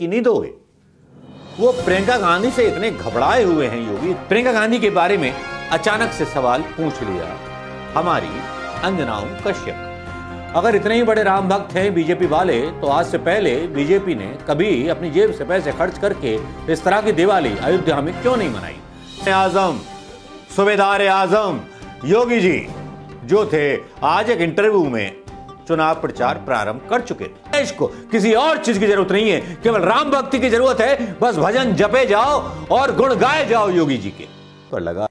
कि नहीं दोगे वो प्रियंका गांधी से इतने घबराए हुए हैं योगी प्रियंका गांधी के बारे में अचानक से सवाल पूछ लिया हमारी अंजनाओं कश्यप अगर इतने ही बड़े राम भक्त हैं बीजेपी वाले तो आज से पहले बीजेपी ने कभी अपनी जेब से पैसे खर्च करके इस तरह की दिवाली अयोध्या में क्यों नहीं मनाई आजम सुबेदार आजम योगी जी जो थे आज एक इंटरव्यू में चुनाव प्रचार प्रारंभ कर चुके थे देश को किसी और चीज की जरूरत नहीं है केवल राम भक्ति की जरूरत है बस भजन जपे जाओ और गुण गाए जाओ योगी जी के पर लगा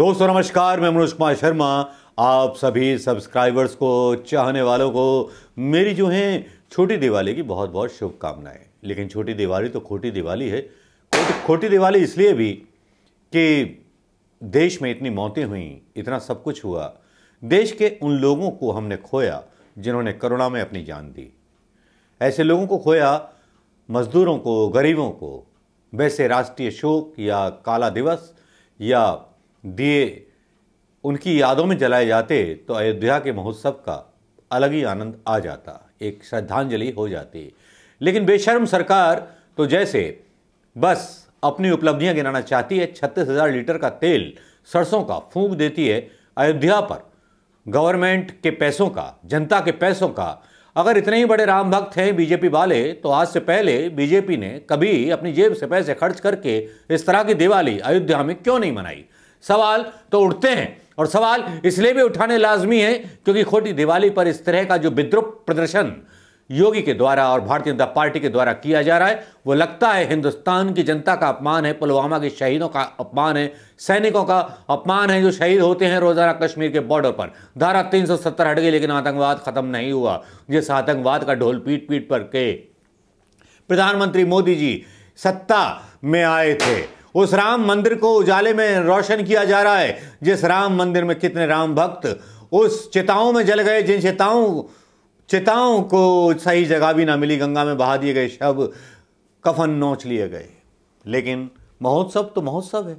दोस्तों नमस्कार मैं मनोज कुमार शर्मा आप सभी सब्सक्राइबर्स को चाहने वालों को मेरी जो है छोटी दिवाली की बहुत बहुत शुभकामनाएं लेकिन छोटी दिवाली तो खोटी दिवाली है खोटी दिवाली इसलिए भी कि देश में इतनी मौतें हुई इतना सब कुछ हुआ देश के उन लोगों को हमने खोया जिन्होंने करोना में अपनी जान दी ऐसे लोगों को खोया मजदूरों को गरीबों को वैसे राष्ट्रीय शोक या काला दिवस या दिए उनकी यादों में जलाए जाते तो अयोध्या के महोत्सव का अलग ही आनंद आ जाता एक श्रद्धांजलि हो जाती लेकिन बेशर्म सरकार तो जैसे बस अपनी उपलब्धियां गिनाना चाहती है छत्तीस हजार लीटर का तेल सरसों का फूंक देती है अयोध्या पर गवर्नमेंट के पैसों का जनता के पैसों का अगर इतने ही बड़े राम भक्त हैं बीजेपी वाले तो आज से पहले बीजेपी ने कभी अपनी जेब से पैसे खर्च करके इस तरह की दिवाली अयोध्या में क्यों नहीं मनाई सवाल तो उठते हैं और सवाल इसलिए भी उठाने लाजमी है क्योंकि खोटी दिवाली पर इस तरह का जो विद्रुप प्रदर्शन योगी के द्वारा और भारतीय जनता पार्टी के द्वारा किया जा रहा है वो लगता है हिंदुस्तान की जनता का अपमान है पुलवामा के शहीदों का अपमान है सैनिकों का अपमान है जो शहीद होते हैं रोजाना कश्मीर के बॉर्डर पर धारा 370 हट गई लेकिन आतंकवाद खत्म नहीं हुआ जिस आतंकवाद का ढोल पीट पीट पर के प्रधानमंत्री मोदी जी सत्ता में आए थे उस राम मंदिर को उजाले में रोशन किया जा रहा है जिस राम मंदिर में कितने राम भक्त उस चेताओं में जल गए जिन चेताओं चिताओं को सही जगह भी ना मिली गंगा में बहा दिए गए शव कफन नोच लिए गए लेकिन महोत्सव तो महोत्सव है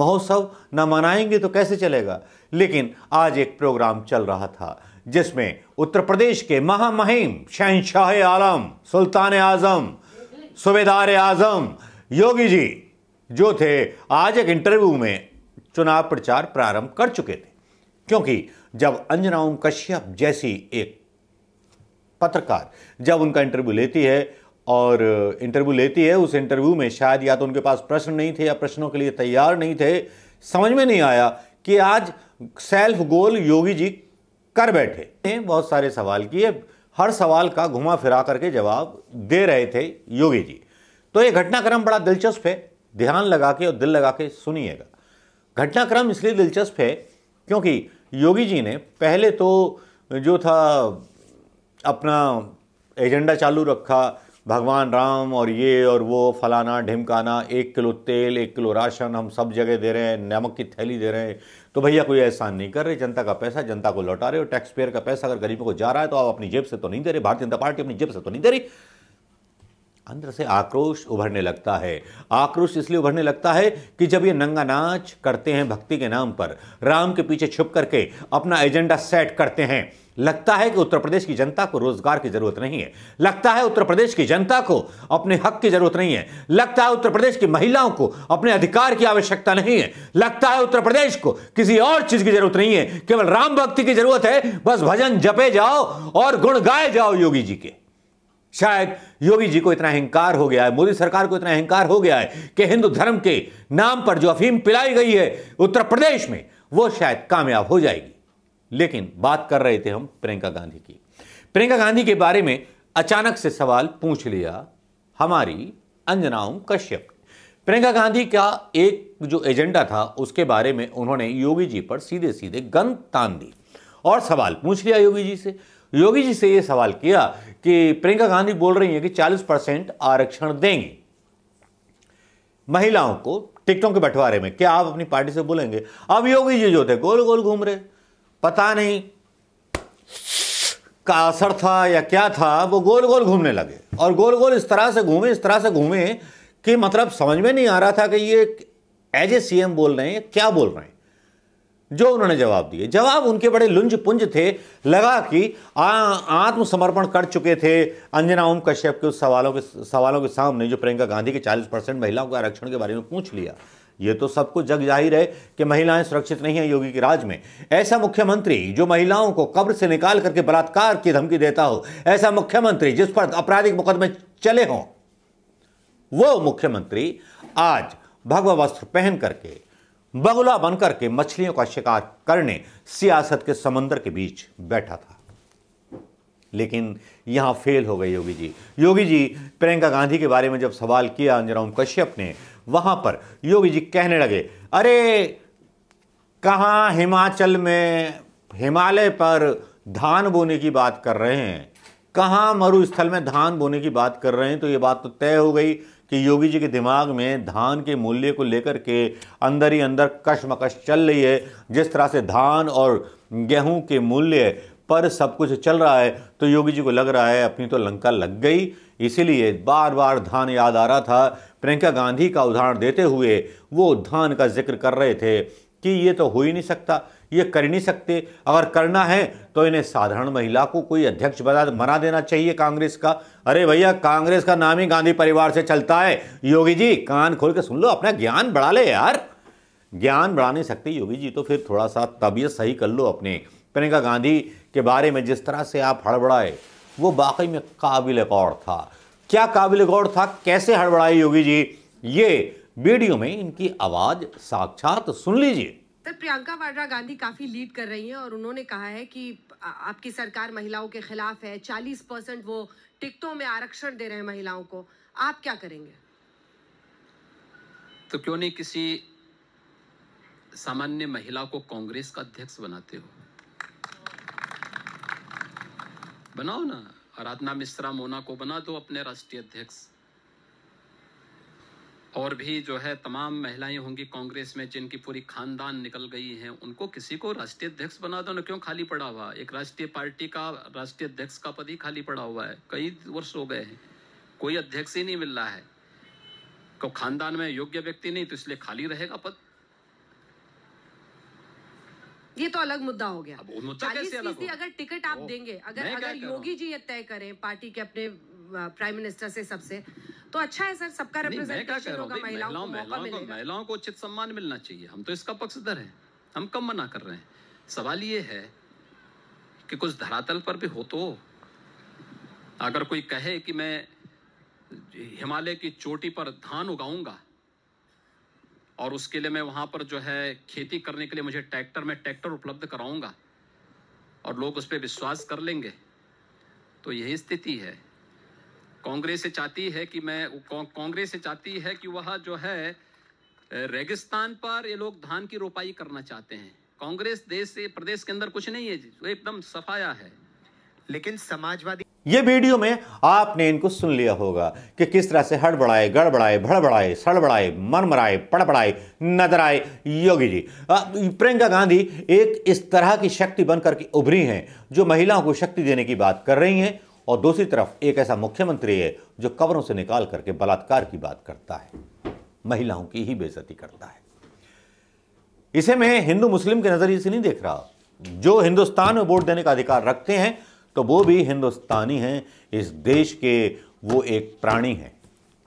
महोत्सव न मनाएंगे तो कैसे चलेगा लेकिन आज एक प्रोग्राम चल रहा था जिसमें उत्तर प्रदेश के महामहिम शहनशाह आलम सुल्तान आजम सुबेदार आजम योगी जी जो थे आज एक इंटरव्यू में चुनाव प्रचार प्रारंभ कर चुके थे क्योंकि जब अंजनाओं कश्यप जैसी एक पत्रकार जब उनका इंटरव्यू लेती है और इंटरव्यू लेती है उस इंटरव्यू में शायद या तो उनके पास प्रश्न नहीं थे या प्रश्नों के लिए तैयार नहीं थे समझ में नहीं आया कि आज सेल्फ गोल योगी जी कर बैठे बहुत सारे सवाल किए हर सवाल का घुमा फिरा करके जवाब दे रहे थे योगी जी तो ये घटनाक्रम बड़ा दिलचस्प है ध्यान लगा के और दिल लगा के सुनिएगा घटनाक्रम इसलिए दिलचस्प है क्योंकि योगी जी ने पहले तो जो था अपना एजेंडा चालू रखा भगवान राम और ये और वो फलाना ढिमकाना एक किलो तेल एक किलो राशन हम सब जगह दे रहे हैं नमक की थैली दे रहे हैं तो भैया कोई एहसान नहीं कर रहे जनता का पैसा जनता को लौटा रहे हो टैक्स पेयर का पैसा अगर गरीबों को जा रहा है तो आप अपनी जेब से तो नहीं दे रहे भारतीय जनता पार्टी अपनी जेब से तो नहीं दे रही अंदर से आक्रोश उभरने लगता है आक्रोश इसलिए उभरने लगता है कि जब ये नंगा नाच करते हैं भक्ति के नाम पर राम के पीछे छुप करके अपना एजेंडा सेट करते हैं लगता है कि उत्तर प्रदेश की जनता को रोजगार की जरूरत नहीं है लगता है उत्तर प्रदेश की जनता को अपने हक की जरूरत नहीं है लगता है उत्तर प्रदेश की महिलाओं को अपने अधिकार की आवश्यकता नहीं है लगता है उत्तर प्रदेश को किसी और चीज की जरूरत नहीं है केवल राम भक्ति की जरूरत है बस भजन जपे जाओ और गुण गाए जाओ योगी जी के शायद योगी जी को इतना अहंकार हो गया है मोदी सरकार को इतना अहंकार हो गया है कि हिंदू धर्म के नाम पर जो अफीम पिलाई गई है उत्तर प्रदेश में वो शायद कामयाब हो जाएगी लेकिन बात कर रहे थे हम प्रियंका गांधी की प्रियंका गांधी के बारे में अचानक से सवाल पूछ लिया हमारी अंजनाओं कश्यप प्रियंका गांधी का एक जो एजेंडा था उसके बारे में उन्होंने योगी जी पर सीधे सीधे गन तान दी और सवाल पूछ लिया योगी जी से योगी जी से ये सवाल किया कि प्रियंका गांधी बोल रही हैं कि 40 परसेंट आरक्षण देंगे महिलाओं को टिकटों के बंटवारे में क्या आप अपनी पार्टी से बोलेंगे अब योगी जी जो थे गोल गोल घूम रहे पता नहीं का असर था या क्या था वो गोल गोल घूमने लगे और गोल गोल इस तरह से घूमे इस तरह से घूमे कि मतलब समझ में नहीं आ रहा था कि ये एज ए सी बोल रहे हैं क्या बोल रहे हैं जो उन्होंने जवाब दिए जवाब उनके बड़े लुंज पुंज थे लगा कि आत्मसमर्पण कर चुके थे अंजना ओम कश्यप के उस सवालों के सवालों के सामने जो प्रियंका गांधी के 40 परसेंट महिलाओं के आरक्षण के बारे में पूछ लिया ये तो सबको जग जाहिर है कि महिलाएं सुरक्षित नहीं हैं योगी के राज में ऐसा मुख्यमंत्री जो महिलाओं को कब्र से निकाल करके बलात्कार की धमकी देता हो ऐसा मुख्यमंत्री जिस पर आपराधिक मुकदमे चले हों वो मुख्यमंत्री आज भगवा वस्त्र पहन करके बगुला बनकर के मछलियों का शिकार करने सियासत के समंदर के बीच बैठा था लेकिन यहां फेल हो गए योगी जी योगी जी प्रियंका गांधी के बारे में जब सवाल किया अंजराम कश्यप ने वहां पर योगी जी कहने लगे अरे कहाँ हिमाचल में हिमालय पर धान बोने की बात कर रहे हैं कहाँ मरुस्थल में धान बोने की बात कर रहे हैं तो ये बात तो तय हो गई कि योगी जी के दिमाग में धान के मूल्य को लेकर के अंदर ही अंदर कशमकश चल रही है जिस तरह से धान और गेहूं के मूल्य पर सब कुछ चल रहा है तो योगी जी को लग रहा है अपनी तो लंका लग गई इसीलिए बार बार धान याद आ रहा था प्रियंका गांधी का उदाहरण देते हुए वो धान का जिक्र कर रहे थे कि ये तो हो ही नहीं सकता ये कर नहीं सकते अगर करना है तो इन्हें साधारण महिला को कोई अध्यक्ष बना मना देना चाहिए कांग्रेस का अरे भैया कांग्रेस का नाम ही गांधी परिवार से चलता है योगी जी कान खोल के सुन लो अपना ज्ञान बढ़ा ले यार ज्ञान बढ़ा नहीं सकते योगी जी तो फिर थोड़ा सा तबीयत सही कर लो अपने प्रियंका गांधी के बारे में जिस तरह से आप हड़बड़ाए वो वाकई में काबिल गौर था क्या काबिल गौर था कैसे हड़बड़ाए योगी जी ये वीडियो में इनकी आवाज़ साक्षात सुन लीजिए तो प्रियंका वाड्रा गांधी काफ़ी लीड कर रही हैं और उन्होंने कहा है कि आपकी सरकार महिलाओं के खिलाफ है चालीस परसेंट वो टिकटों में आरक्षण दे रहे हैं महिलाओं को आप क्या करेंगे तो क्यों नहीं किसी सामान्य महिला को कांग्रेस का अध्यक्ष बनाते हो बनाओ ना आराधना मिश्रा मोना को बना दो अपने राष्ट्रीय अध्यक्ष और भी जो है तमाम महिलाएं होंगी कांग्रेस में जिनकी पूरी खानदान निकल गई हैं उनको किसी को राष्ट्रीय अध्यक्ष बना दो ना क्यों खाली पड़ा हुआ एक राष्ट्रीय पार्टी का राष्ट्रीय अध्यक्ष का पद ही खाली पड़ा हुआ है कई वर्ष हो गए हैं कोई अध्यक्ष ही नहीं मिल रहा है को खानदान में योग्य व्यक्ति नहीं तो इसलिए खाली रहेगा पद ये तो अलग मुद्दा हो गया चालीस अगर टिकट आप देंगे अगर अगर योगी जी ये तय करें पार्टी के अपने प्राइम मिनिस्टर से सबसे तो अच्छा है सर सबका रिप्रेजेंटेशन होगा महिलाओं को महिलाओं को महिलाओं को उचित सम्मान मिलना चाहिए हम तो इसका पक्षधर है हम कम मना कर रहे हैं सवाल ये है कि कुछ धरातल पर भी हो तो अगर कोई कहे कि मैं हिमालय की चोटी पर धान उगाऊंगा और उसके लिए मैं वहां पर जो है खेती करने के लिए मुझे ट्रैक्टर में ट्रैक्टर उपलब्ध कराऊंगा और लोग उस पर विश्वास कर लेंगे तो यही स्थिति है कांग्रेस से चाहती है कि मैं कांग्रेस से चाहती है कि वह जो है रेगिस्तान पर ये लोग धान की रोपाई करना चाहते हैं कांग्रेस देश से प्रदेश के अंदर कुछ नहीं है एकदम सफाया है लेकिन समाजवादी ये वीडियो में आपने इनको सुन लिया होगा कि किस तरह से हड़बड़ाए गड़बड़ाए भड़बड़ाए सड़बड़ाए मनमराए पड़बड़ाए नजर आए योगी जी प्रियंका गांधी एक इस तरह की शक्ति बनकर के उभरी हैं जो महिलाओं को शक्ति देने की बात कर रही हैं और दूसरी तरफ एक ऐसा मुख्यमंत्री है जो कब्रों से निकाल करके बलात्कार की बात करता है महिलाओं की ही बेजती करता है इसे मैं हिंदू मुस्लिम के नज़रिए से नहीं देख रहा जो हिंदुस्तान में वोट देने का अधिकार रखते हैं तो वो भी हिंदुस्तानी हैं इस देश के वो एक प्राणी हैं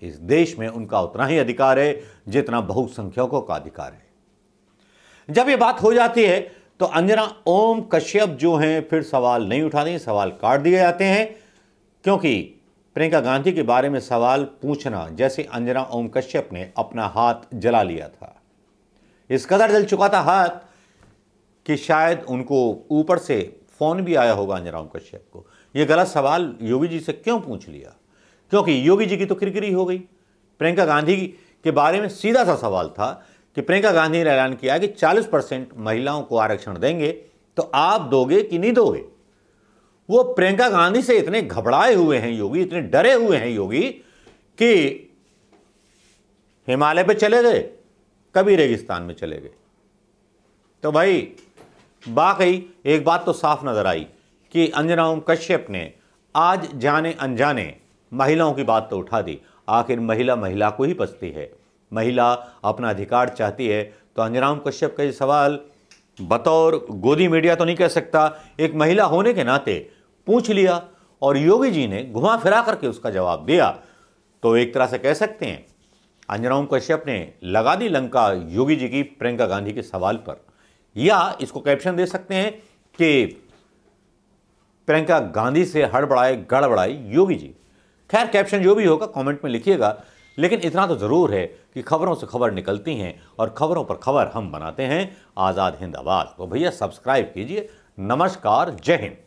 इस देश में उनका उतना ही अधिकार है जितना बहुसंख्यकों का अधिकार है जब ये बात हो जाती है तो अंजना ओम कश्यप जो हैं फिर सवाल नहीं उठाते सवाल काट दिए जाते हैं क्योंकि प्रियंका गांधी के बारे में सवाल पूछना जैसे अंजना ओम कश्यप ने अपना हाथ जला लिया था इस कदर जल चुका था हाथ कि शायद उनको ऊपर से फ़ोन भी आया होगा अंजना ओम कश्यप को यह गलत सवाल योगी जी से क्यों पूछ लिया क्योंकि योगी जी की तो किरकिरी हो गई प्रियंका गांधी के बारे में सीधा सा सवाल था कि प्रियंका गांधी ने ऐलान किया कि 40 परसेंट महिलाओं को आरक्षण देंगे तो आप दोगे कि नहीं दोगे वो प्रियंका गांधी से इतने घबराए हुए हैं योगी इतने डरे हुए हैं योगी कि हिमालय पे चले गए कभी रेगिस्तान में चले गए तो भाई वाकई एक बात तो साफ नज़र आई कि अंजना ओम कश्यप ने आज जाने अनजाने महिलाओं की बात तो उठा दी आखिर महिला महिला को ही पसती है महिला अपना अधिकार चाहती है तो अंजनाम कश्यप का ये सवाल बतौर गोदी मीडिया तो नहीं कह सकता एक महिला होने के नाते पूछ लिया और योगी जी ने घुमा फिरा करके उसका जवाब दिया तो एक तरह से कह सकते हैं अंजनाम कश्यप ने लगा दी लंका योगी जी की प्रियंका गांधी के सवाल पर या इसको कैप्शन दे सकते हैं कि प्रियंका गांधी से हड़बड़ाए गड़बड़ाए योगी जी खैर कैप्शन जो भी होगा कमेंट में लिखिएगा लेकिन इतना तो ज़रूर है कि खबरों से खबर निकलती हैं और खबरों पर खबर हम बनाते हैं आज़ाद हिंद आवाज़ तो भैया सब्सक्राइब कीजिए नमस्कार जय हिंद